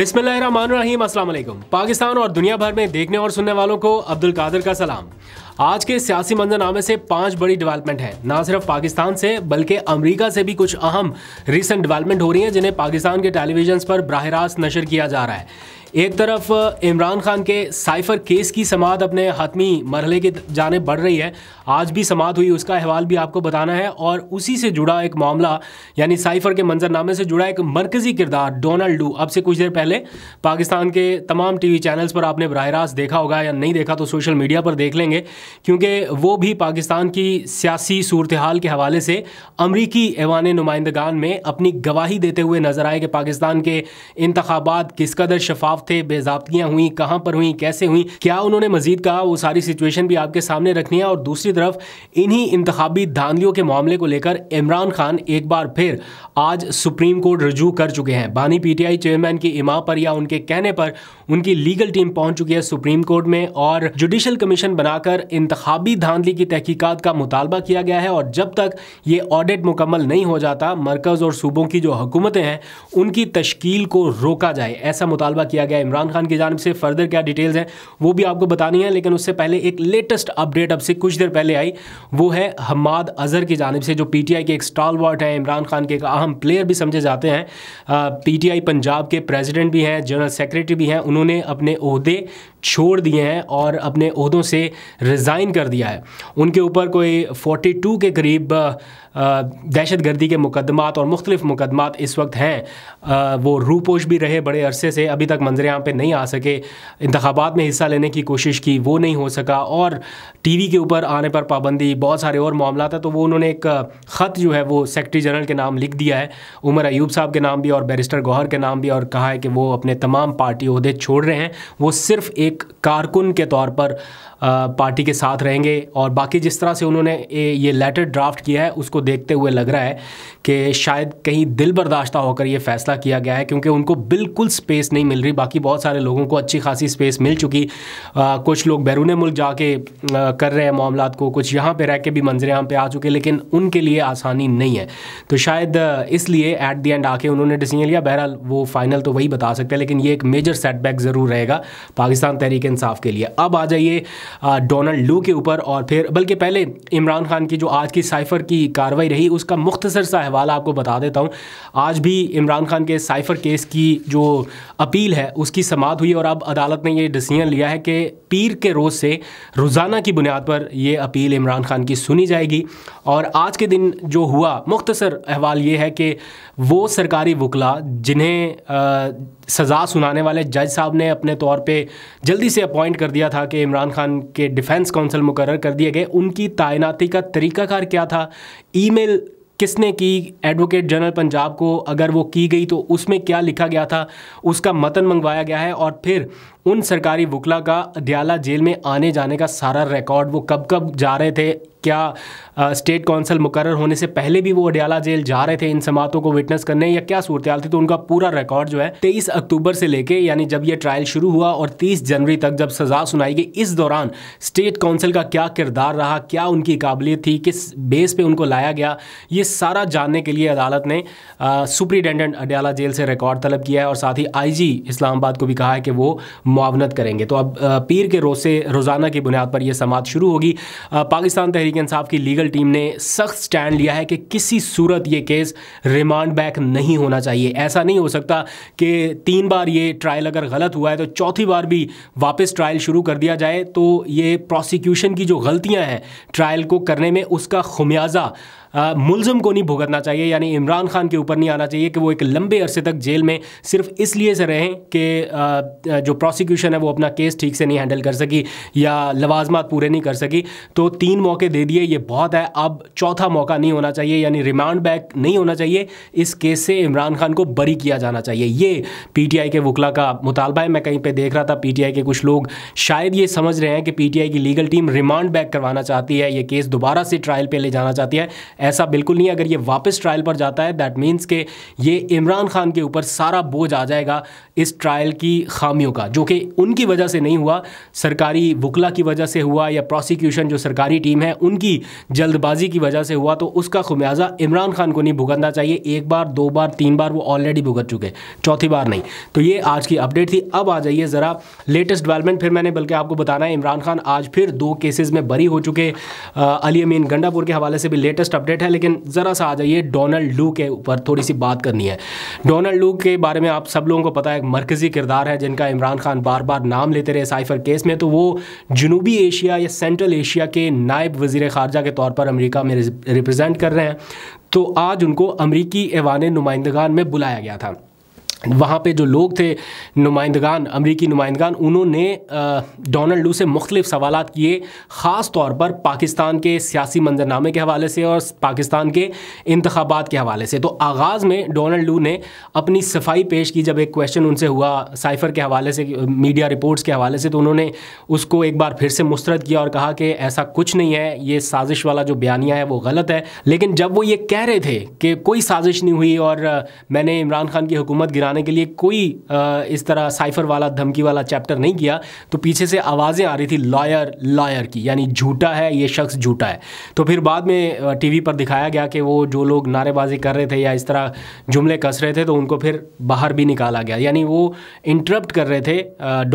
बिस्मिल्लाम वालेकुम पाकिस्तान और दुनिया भर में देखने और सुनने वालों को अब्दुल कादर का सलाम आज के सियासी मंजरनामे से पांच बड़ी डेवलपमेंट है ना सिर्फ पाकिस्तान से बल्कि अमेरिका से भी कुछ अहम रिसेंट डेवलपमेंट हो रही है जिन्हें पाकिस्तान के टेलीविजन पर बरह रास्त नशर किया जा रहा है एक तरफ इमरान खान के साइफर केस की समात अपने हतमी मरहले की जाने बढ़ रही है आज भी समात हुई उसका अहवाल भी आपको बताना है और उसी से जुड़ा एक मामला यानी साइफर के मंजरनामे से जुड़ा एक मरकज़ी किरदार डोनाल्ड डू अब से कुछ देर पहले पाकिस्तान के तमाम टी वी चैनल्स पर आपने बरह रास्त देखा होगा या नहीं देखा तो सोशल मीडिया पर देख लेंगे क्योंकि वो भी पाकिस्तान की सियासी सूरत हाल के हवाले से अमरीकी ऐवान नुमाइंदगान में अपनी गवाही देते हुए नजर आए कि पाकिस्तान के इंतबात किस कदर शफाफ खिलाफ थे बेजाबतियां हुई कहां पर हुई कैसे हुई क्या उन्होंने मजीद कहा वो सारी सिचुएशन भी आपके सामने रखनी है और दूसरी तरफ इन्हीं इंतबी धांधलियों के मामले को लेकर इमरान खान एक बार फिर आज सुप्रीम कोर्ट रजू कर चुके हैं बानी पीटीआई चेयरमैन की इमा पर या उनके कहने पर उनकी लीगल टीम पहुंच चुकी है सुप्रीम कोर्ट में और जुडिशल कमीशन बनाकर इंतबी धांधली की तहकीकत का मुतालबा किया गया है और जब तक ये ऑडिट मुकम्मल नहीं हो जाता मरकज़ और सूबों की जो हुकूमतें हैं उनकी तश्कील को रोका जाए ऐसा मुतालबा किया गया इमरान खान की जानब से फर्दर क्या डिटेल्स हैं वो भी आपको बतानी है लेकिन उससे पहले एक लेटेस्ट अपडेट अब से कुछ देर पहले आई वो है हमाद अजहर की जानब से जो पी टी आई के एक स्टॉल वार्ड हैं इमरान खान के एक अहम प्लेयर भी समझे जाते हैं पी टी आई पंजाब के प्रेजिडेंट भी हैं जनरल सेक्रेटरी भी हैं उन्होंने अपने अहदे छोड़ दिए हैं और अपने अहदों से रिज़ाइन कर दिया है उनके ऊपर कोई 42 के करीब दहशत गर्दी के मुकदमात और मुख्तलिफ मुकदमात इस वक्त हैं वो रूपोश भी रहे बड़े अरसे से अभी तक मंजर यहाँ पर नहीं आ सके इंतबात में हिस्सा लेने की कोशिश की वो नहीं हो सका और टी वी के ऊपर आने पर पाबंदी बहुत सारे और मामला था तो वो उन्होंने एक ख़त जो है वो सेक्रटरी जनरल के नाम लिख दिया है उमर अयूब साहब के नाम भी और बैरिस्टर गौहर के नाम भी और कहा है कि वो अपने तमाम पार्टी अहदे छोड़ रहे हैं वो सिर्फ एक कारकुन के तौर पर पार्टी के साथ रहेंगे और बाकी जिस तरह से उन्होंने ये लेटर ड्राफ्ट किया है उसको देखते हुए लग रहा है कि शायद कहीं दिल बर्दाश्त होकर यह फैसला किया गया है क्योंकि उनको बिल्कुल स्पेस नहीं मिल रही बाकी बहुत सारे लोगों को अच्छी खासी स्पेस मिल चुकी आ, कुछ लोग बैरून मुल्क जाके आ, कर रहे हैं मामला को कुछ यहाँ पर रह के भी मंजर यहाँ पर आ चुके लेकिन उनके लिए आसानी नहीं है तो शायद इसलिए एट दी एंड आके उन्होंने डिसीजन लिया बहरहाल वो फाइनल तो वही बता सकते हैं लेकिन ये एक मेजर सेटबैक ज़रूर रहेगा पाकिस्तान तहरीक इंसाफ के लिए अब आ जाइए डोनाल्ड लू के ऊपर और फिर बल्कि पहले इमरान खान की जो आज की साइफर की कार कार्रवाई रही उसका मुख्तसर सा हवाला आपको बता देता हूँ आज भी इमरान खान के साइफर केस की जो अपील है उसकी समात हुई और अब अदालत ने यह डिसीजन लिया है कि पीर के रोज़ से रोज़ाना की बुनियाद पर यह अपील इमरान खान की सुनी जाएगी और आज के दिन जो हुआ मुख्तसर अहवाल ये है कि वो सरकारी वकला जिन्हें सज़ा सुनाने वाले जज साहब ने अपने तौर पे जल्दी से अपॉइंट कर दिया था कि इमरान खान के डिफेंस काउंसिल मुकर कर दिए गए उनकी तैनाती का तरीक़ाकार क्या था ईमेल किसने की एडवोकेट जनरल पंजाब को अगर वो की गई तो उसमें क्या लिखा गया था उसका मतन मंगवाया गया है और फिर उन सरकारी वकला का अध्याला जेल में आने जाने का सारा रिकॉर्ड वो कब कब जा रहे थे क्या आ, स्टेट काउंसिल मुकर होने से पहले भी वो अडियाला जेल जा रहे थे इन समातों को विटनेस करने या क्या सूरत थी तो उनका पूरा रिकॉर्ड जो है तेईस अक्टूबर से लेके यानी जब ये ट्रायल शुरू हुआ और तीस जनवरी तक जब सजा सुनाई गई इस दौरान स्टेट काउंसिल का क्या किरदार रहा क्या उनकी काबिलियत थी किस बेस पर उनको लाया गया ये सारा जानने के लिए अदालत ने सुप्रिटेंडेंट अडियाला जेल से रिकॉर्ड तलब किया है और साथ ही आई इस्लामाबाद को भी कहा है कि वो मुआवनत करेंगे तो अब पीर के रोसे रोज़ाना की बुनियाद पर यह समात शुरू होगी पाकिस्तान तहरीक इंसाफ की लीगल टीम ने सख्त स्टैंड लिया है कि किसी सूरत ये केस रिमांड बैक नहीं होना चाहिए ऐसा नहीं हो सकता कि तीन बार ये ट्रायल अगर गलत हुआ है तो चौथी बार भी वापस ट्रायल शुरू कर दिया जाए तो ये प्रोसिक्यूशन की जो गलतियाँ हैं ट्रायल को करने में उसका खुमियाजा मुलजम को नहीं भुगतना चाहिए यानी इमरान खान के ऊपर नहीं आना चाहिए कि वो एक लंबे अरसे तक जेल में सिर्फ इसलिए से रहें कि जो प्रोसिक्यूशन है वो अपना केस ठीक से नहीं हैंडल कर सकी या लवाजमात पूरे नहीं कर सकी तो तीन मौके दे दिए ये बहुत है अब चौथा मौका नहीं होना चाहिए यानी रिमांड बैक नहीं होना चाहिए इस केस से इमरान खान को बरी किया जाना चाहिए ये पीटीआई के वकला का मुतालबा है मैं कहीं पर देख रहा था पीटीआई के कुछ लोग शायद ये समझ रहे हैं कि पीटीआई की लीगल टीम रिमांड बैक करवाना चाहती है ये केस दोबारा से ट्रायल पर ले जाना चाहती है ऐसा बिल्कुल नहीं अगर ये वापस ट्रायल पर जाता है दैट मीन्स के ये इमरान खान के ऊपर सारा बोझ आ जाएगा इस ट्रायल की खामियों का जो कि उनकी वजह से नहीं हुआ सरकारी वकला की वजह से हुआ या प्रोसिक्यूशन जो सरकारी टीम है उनकी जल्दबाजी की वजह से हुआ तो उसका खुमियाजा इमरान खान को नहीं भुगतना चाहिए एक बार दो बार तीन बार वो ऑलरेडी भुगत चुके चौथी बार नहीं तो ये आज की अपडेट थी अब आ जाइए ज़रा लेटेस्ट डेवलपमेंट फिर मैंने बल्कि आपको बताना है इमरान खान आज फिर दो केसेज में बरी हो चुके अली अमीन गंडापुर के हवाले से भी लेटेस्ट अपडेट अपडेट है लेकिन ज़रा सा आ जाइए डोनाल्ड लू के ऊपर थोड़ी सी बात करनी है डोनाल्ड लू के बारे में आप सब लोगों को पता है एक मरकज़ी किरदार है जिनका इमरान खान बार बार नाम लेते रहे साइफर केस में तो वो जनूबी एशिया या सेंट्रल एशिया के नायब वजीर खारजा के तौर पर अमरीका में रिप्रजेंट कर रहे हैं तो आज उनको अमरीकी एवान नुमाइंदगान में बुलाया गया था वहाँ पे जो लोग थे नुमाइंदगान अमरीकी नुमाइंदगान उन्होंने डोनाल्ड लू से मुख्तलिफ सवाल किए ख़ास तौर पर पाकिस्तान के सियासी मंजरनामे के हवाले से और पाकिस्तान के इंतबात के हवाले से तो आगाज़ में डोनाल्ड लू ने अपनी सफाई पेश की जब एक क्वेश्चन उनसे हुआ साइफर के हवाले से मीडिया रिपोर्ट्स के हवाले से तो उन्होंने उसको एक बार फिर से मुस्रद किया और कहा कि ऐसा कुछ नहीं है ये साजिश वाला जो बयानिया है वो गलत है लेकिन जब वो ये कह रहे थे कि कोई साजिश नहीं हुई और मैंने इमरान खान की हुकूमत गिरा बनाने के लिए कोई इस तरह साइफर वाला धमकी वाला चैप्टर नहीं किया तो पीछे से आवाज़ें आ रही थी लॉयर लॉयर की यानी झूठा है ये शख्स झूठा है तो फिर बाद में टीवी पर दिखाया गया कि वो जो लोग नारेबाजी कर रहे थे या इस तरह जुमले कस रहे थे तो उनको फिर बाहर भी निकाला गया यानी वो इंटरप्ट कर रहे थे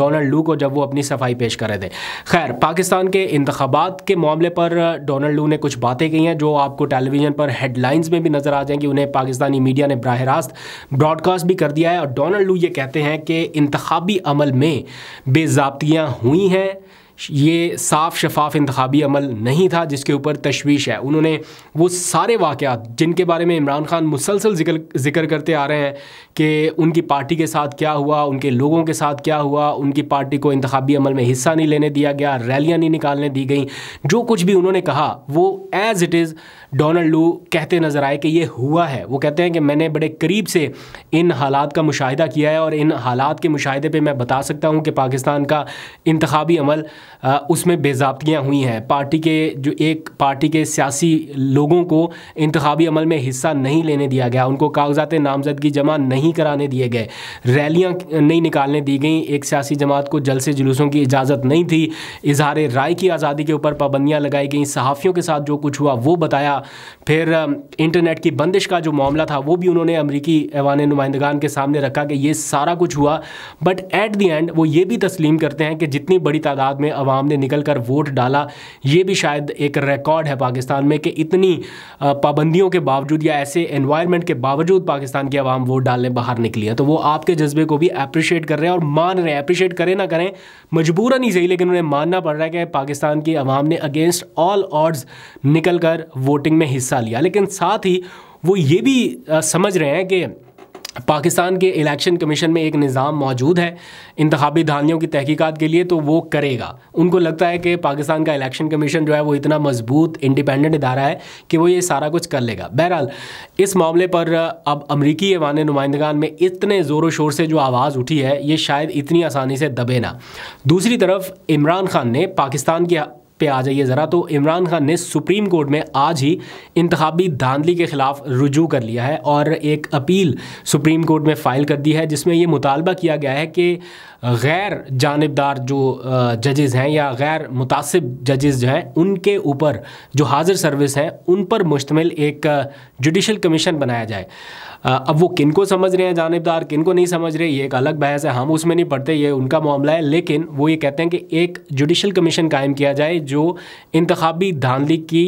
डोनाल्ड लू को जब वो अपनी सफाई पेश कर रहे थे खैर पाकिस्तान के इंतबात के मामले पर डोनाल्ड लू ने कुछ बातें कही हैं जो आपको टेलीविज़न पर हेडलाइंस में भी नज़र आ जाएंगी उन्हें पाकिस्तानी मीडिया ने बरह रास्त ब्रॉडकास्ट भी कर दिया दिया है और डोनाल्ड लू ये कहते हैं कि इंतबी अमल में बेजाबतियाँ हुई हैं ये साफ शफाफ इंतबी अमल नहीं था जिसके ऊपर तशवीश है उन्होंने वो सारे वाक़ात जिनके बारे में इमरान खान मुसलसल जिक्र जिक्र करते आ रहे हैं कि उनकी पार्टी के साथ क्या हुआ उनके लोगों के साथ क्या हुआ उनकी पार्टी को इंतबी अमल में हिस्सा नहीं लेने दिया गया रैलियाँ नहीं निकालने दी गई जो कुछ भी उन्होंने कहा वो एज़ इट इज़ डोनाल्ड लू कहते नज़र आए कि ये हुआ है वो कहते हैं कि मैंने बड़े करीब से इन हालात का मुशाहिदा किया है और इन हालात के मुशाहे पर मैं बता सकता हूँ कि पाकिस्तान का इंतबी अमल उसमें बेजाबतियाँ हुई हैं पार्टी के जो एक पार्टी के सियासी लोगों को इंतबी अमल में हिस्सा नहीं लेने दिया गया उनको कागजात नामजदगी जमा नहीं कराने दिए गए रैलियाँ नहीं निकालने दी गई एक सियासी जमात को जलसे जुलूसों की इजाज़त नहीं थी इजहार राय की आज़ादी के ऊपर पाबंदियाँ लगाई गई सहाफ़ियों के साथ जो कुछ हुआ वो बताया फिर इंटरनेट की बंदिश का जो मामला था वो भी उन्होंने अमरीकी ऐवान नुमाइंदगान के सामने रखा कि ये सारा कुछ हुआ बट एट दी एंड वो ये भी तस्लीम करते हैं कि जितनी बड़ी तादाद में अवाम ने निकल कर वोट डाला ये भी शायद एक रिकॉर्ड है पाकिस्तान में कि इतनी पाबंदियों के बावजूद या ऐसे इन्वायरमेंट के बावजूद पाकिस्तान की अवाम वोट डालने बाहर निकली है तो वो आपके जज्बे को भी अप्रिशिएट कर रहे हैं और मान रहे हैं अप्रिशिएट करें ना करें मजबूर नहीं सही लेकिन उन्हें मानना पड़ रहा है कि पाकिस्तान की अवाम ने अगेंस्ट ऑल ऑर्ड्स निकल कर वोट वोटिंग में हिस्सा लिया लेकिन साथ ही वो ये भी समझ रहे हैं कि पाकिस्तान के इलेक्शन कमीशन में एक निज़ाम मौजूद है इंतबी धानियों की तहकीकात के लिए तो वो करेगा उनको लगता है कि पाकिस्तान का इलेक्शन कमीशन जो है वो इतना मजबूत इंडिपेंडेंट इदारा है कि वो ये सारा कुछ कर लेगा बहरहाल इस मामले पर अब अमरीकी एवान नुमाइंदगान में इतने ज़ोर शोर से जो आवाज़ उठी है ये शायद इतनी आसानी से दबे ना दूसरी तरफ इमरान खान ने पाकिस्तान के पे आ जाइए ज़रा तो इमरान खान ने सुप्रीम कोर्ट में आज ही इंतबी धांधली के खिलाफ रुजू कर लिया है और एक अपील सुप्रीम कोर्ट में फ़ाइल कर दी है जिसमें ये मुतालबा किया गया है कि गैर जानबदार जो जजेस हैं या गैर मुतासब जजेस जो हैं उनके ऊपर जो हाजिर सर्विस हैं उन पर मुश्तमिल एक जुडिशल कमीशन बनाया जाए अब वो किन को समझ रहे हैं जानबदार किन को नहीं समझ रहे ये एक अलग बहस है हम उसमें नहीं पढ़ते ये उनका मामला है लेकिन वो ये कहते हैं कि एक जुडिशल कमीशन कायम किया जाए जो इंतबी धांधली की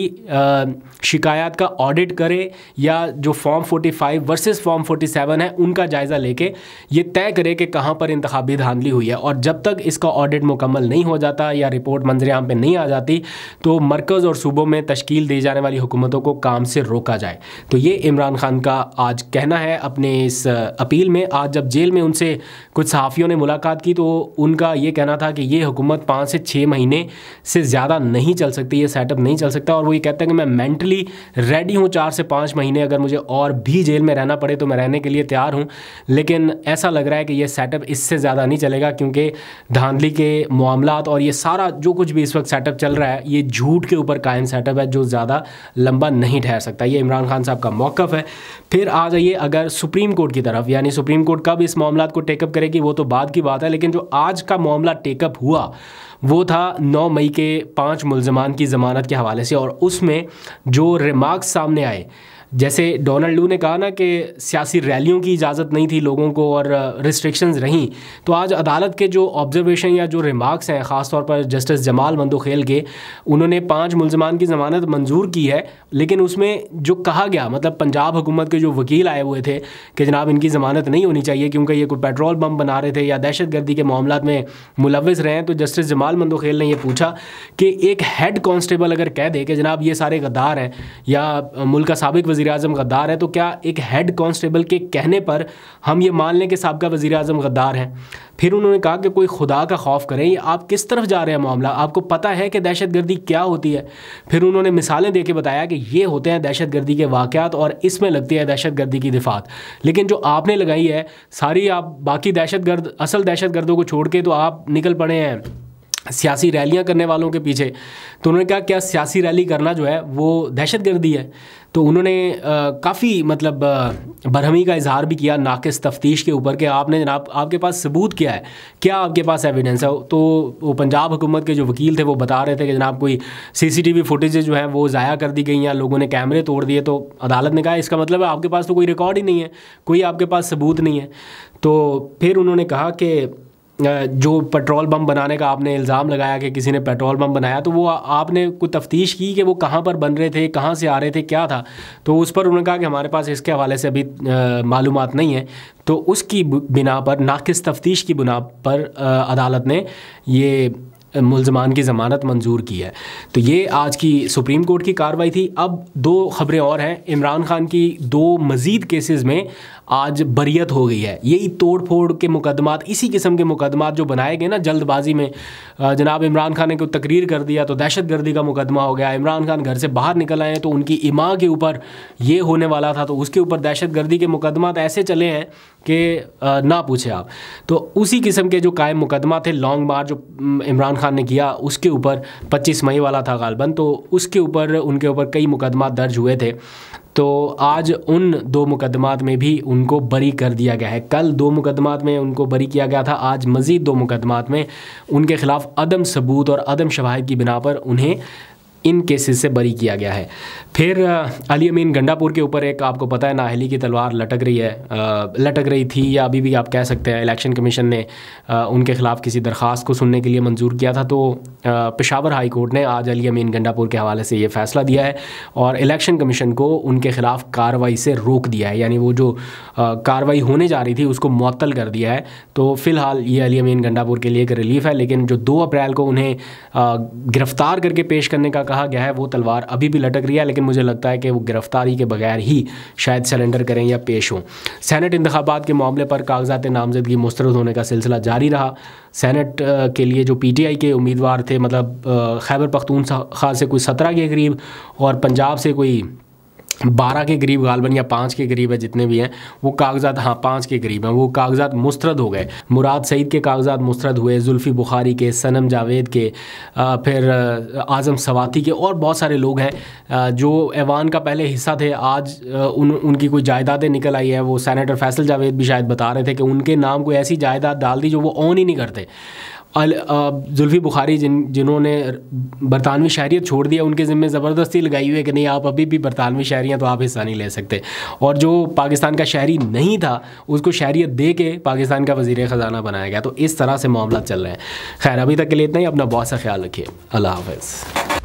शिकायत का ऑडिट करे या जो फॉर्म 45 वर्सेज़ फॉर्म सेवन है उनका जायज़ा लेके ये तय करे कि कहाँ पर इंतबी धांधली हुई है और जब तक इसका ऑडिट मुकम्मल नहीं हो जाता या रिपोर्ट मंजर आम पर नहीं आ जाती तो मरकज़ और सूबों में तश्कील दी जाने वाली हुकूमतों को काम से रोका जाए तो ये इमरान खान का आज कहना कहना है अपने इस अपील में आज जब जेल में उनसे कुछ सहाफ़ियों ने मुलाकात की तो उनका ये कहना था कि ये हुकूमत पाँच से छः महीने से ज़्यादा नहीं चल सकती ये सेटअप नहीं चल सकता और वो ये कहते हैं कि मैं मैंटली रेडी हूँ चार से पाँच महीने अगर मुझे और भी जेल में रहना पड़े तो मैं रहने के लिए तैयार हूँ लेकिन ऐसा लग रहा है कि यह सेटअप इससे ज़्यादा नहीं चलेगा क्योंकि धांधली के मामला और ये सारा जो कुछ भी इस वक्त सेटअप चल रहा है ये झूठ के ऊपर कायम सेटअप है जो ज़्यादा लंबा नहीं ठहर सकता ये इमरान खान साहब का मौक़ है फिर आ जाइए चाहिए अगर सुप्रीम कोर्ट की तरफ यानी सुप्रीम कोर्ट कब इस मामला को टेकअप करेगी वो तो बाद की बात है लेकिन जो आज का मामला टेकअप हुआ वो था 9 मई के पांच मुलजमान की ज़मानत के हवाले से और उसमें जो रिमार्क्स सामने आए जैसे डोनाल्ड लू ने कहा ना कि सियासी रैलियों की इजाज़त नहीं थी लोगों को और रिस्ट्रिक्शंस रहीं तो आज अदालत के जो ऑब्जर्वेशन या जो रिमार्क्स हैं ख़ासतौर पर जस्टिस जमाल मंदोखेल के उन्होंने पाँच मुलजमान की ज़मानत मंजूर की है लेकिन उसमें जो कहा गया मतलब पंजाब हुकूमत के जो वकील आए हुए थे कि जनाब इनकी ज़मानत नहीं होनी चाहिए क्योंकि ये कोई पेट्रोल बम बना रहे थे या दहशत गर्दी के मामला में मुलविस रहे हैं तो जस्टिस जमाल मंदोखेल ने यह पूछा कि एक हेड कॉन्स्टेबल अगर कह दे कि जनाब ये सारे गद्दार हैं या मुल्क का सबक वजी अजम गद्दार है तो क्या एक हेड कॉन्स्टेबल के कहने पर हम ये मान लें कि सबका वजी अजम गद्दार है फिर उन्होंने कहा कि कोई खुदा का खौफ करें ये आप किस तरफ जा रहे हैं मामला आपको पता है कि दहशत गर्दी क्या होती है फिर उन्होंने मिसालें दे के बताया कि ये होते हैं दहशत गर्दी के वाक़ात और इसमें लगती है दहशत गर्दी की दिफात लेकिन जो आपने लगाई है सारी आप बाकी दहशत गर्द असल दहशत गर्दों को छोड़ के तो आप निकल पड़े हैं सियासी रैलियां करने वालों के पीछे तो उन्होंने कहा क्या सियासी रैली करना जो है वो दहशत गर्दी है तो उन्होंने काफ़ी मतलब बरहमी का इजहार भी किया नाकस तफ्तीश के ऊपर कि आपने जनाब आपके पास सबूत क्या है क्या आपके पास एविडेंस है तो वो पंजाब हुकूमत के जो वकील थे वो बता रहे थे कि जनाब कोई सीसीटीवी फुटेज जो है वो ज़ाया कर दी गई हैं लोगों ने कैमरे तोड़ दिए तो अदालत ने कहा इसका मतलब है आपके पास तो कोई रिकॉर्ड ही नहीं है कोई आपके पास सबूत नहीं है तो फिर उन्होंने कहा कि जो पेट्रोल बम बनाने का आपने इल्ज़ाम लगाया कि किसी ने पेट्रोल बम बनाया तो वो आपने कोई तफ्तीश की कि वो कहाँ पर बन रहे थे कहाँ से आ रहे थे क्या था तो उस पर उन्होंने कहा कि हमारे पास इसके हवाले से अभी मालूम नहीं है तो उसकी बिना पर नाकिस तफ्तीश की बिना पर अदालत ने ये मुलजमान की ज़मानत मंजूर की है तो ये आज की सुप्रीम कोर्ट की कार्रवाई थी अब दो खबरें और हैं इमरान खान की दो मज़ीद केसेस में आज बरियत हो गई है यही तोड़ फोड़ के मुकदमात इसी किस्म के मुकदमात जो बनाए गए ना जल्दबाजी में जनाब इमरान खान ने को तकरीर कर दिया तो दहशत गर्दी का मुकदमा हो गया इमरान खान घर से बाहर निकल आए तो उनकी इमा के ऊपर ये होने वाला था तो उसके ऊपर दहशत गर्दी के मुकदमात ऐसे चले हैं कि ना पूछे आप तो उसी किस्म के जो कायम मुकदमा थे लॉन्ग मार्च जो इमरान खान ने किया उसके ऊपर पच्चीस मई वाला था गालबन तो उसके ऊपर उनके ऊपर कई मुकदमा दर्ज हुए थे तो आज उन दो मुकदमात में भी उनको बरी कर दिया गया है कल दो मुकदमात में उनको बरी किया गया था आज मज़ीद दो मुकदमात में उनके खिलाफ अदम सबूत और अदम शवाहद की बिना पर उन्हें इन केसेस से बरी किया गया है फिर अली अमीन गंडापुर के ऊपर एक आपको पता है नाहली की तलवार लटक रही है आ, लटक रही थी या अभी भी आप कह सकते हैं इलेक्शन कमीशन ने आ, उनके ख़िलाफ़ किसी दरख्वास्त को सुनने के लिए मंजूर किया था तो पेशावर हाई कोर्ट ने आज अली अमीन गंडापुर के हवाले से ये फ़ैसला दिया है और इलेक्शन कमीशन को उनके ख़िलाफ़ कार्रवाई से रोक दिया है यानी वो जो कार्रवाई होने जा रही थी उसको मअतल कर दिया है तो फ़िलहाल ये अली अमीन गंडापुर के लिए एक रिलीफ है लेकिन जो दो अप्रैल को उन्हें गिरफ़्तार करके पेश करने का कहा गया है वो तलवार अभी भी लटक रही है लेकिन मुझे लगता है कि वो गिरफ्तारी के बगैर ही शायद सरेंडर करें या पेश हों सैनट इंतबात के मामले पर कागजात नामजदगी मुस्रद होने का सिलसिला जारी रहा सैनट के लिए जो पी टी आई के उम्मीदवार थे मतलब खैबर खास से कोई सत्रह के करीब और पंजाब से कोई बारह के करीब गालबन या पाँच के करीब है जितने भी हैं वो कागजात हाँ पाँच के करीब हैं वो कागजात मुस्रद हो गए मुराद सईद के कागजात मुस्रद हुए जुल्फ़ी बुखारी के सनम जावेद के फिर आज़म सवाती के और बहुत सारे लोग हैं जो ऐवान का पहले हिस्सा थे आज उन उनकी कोई जायदादें निकल आई है वो सैनिटर फैसल जावेद भी शायद बता रहे थे कि उनके नाम कोई ऐसी जायदाद डाल दी जो वो ऑन ही नहीं करते जुल्फ़ी बुखारी जिन जिन्होंने बरतानवी शहरीत छोड़ दिया उनके ज़िम्मे ज़बरदस्ती लगाई हुई है कि नहीं आप अभी भी बरतानवी शहरी हैं तो आप हिस्सा नहीं ले सकते और जो पाकिस्तान का शहरी नहीं था उसको शहरीत दे के पाकिस्तान का वजीर ख़जाना बनाया गया तो इस तरह से मामला चल रहे हैं खैर अभी तक के लिए इतना ही अपना बहुत सा ख्याल रखिए अल्लाह हाफ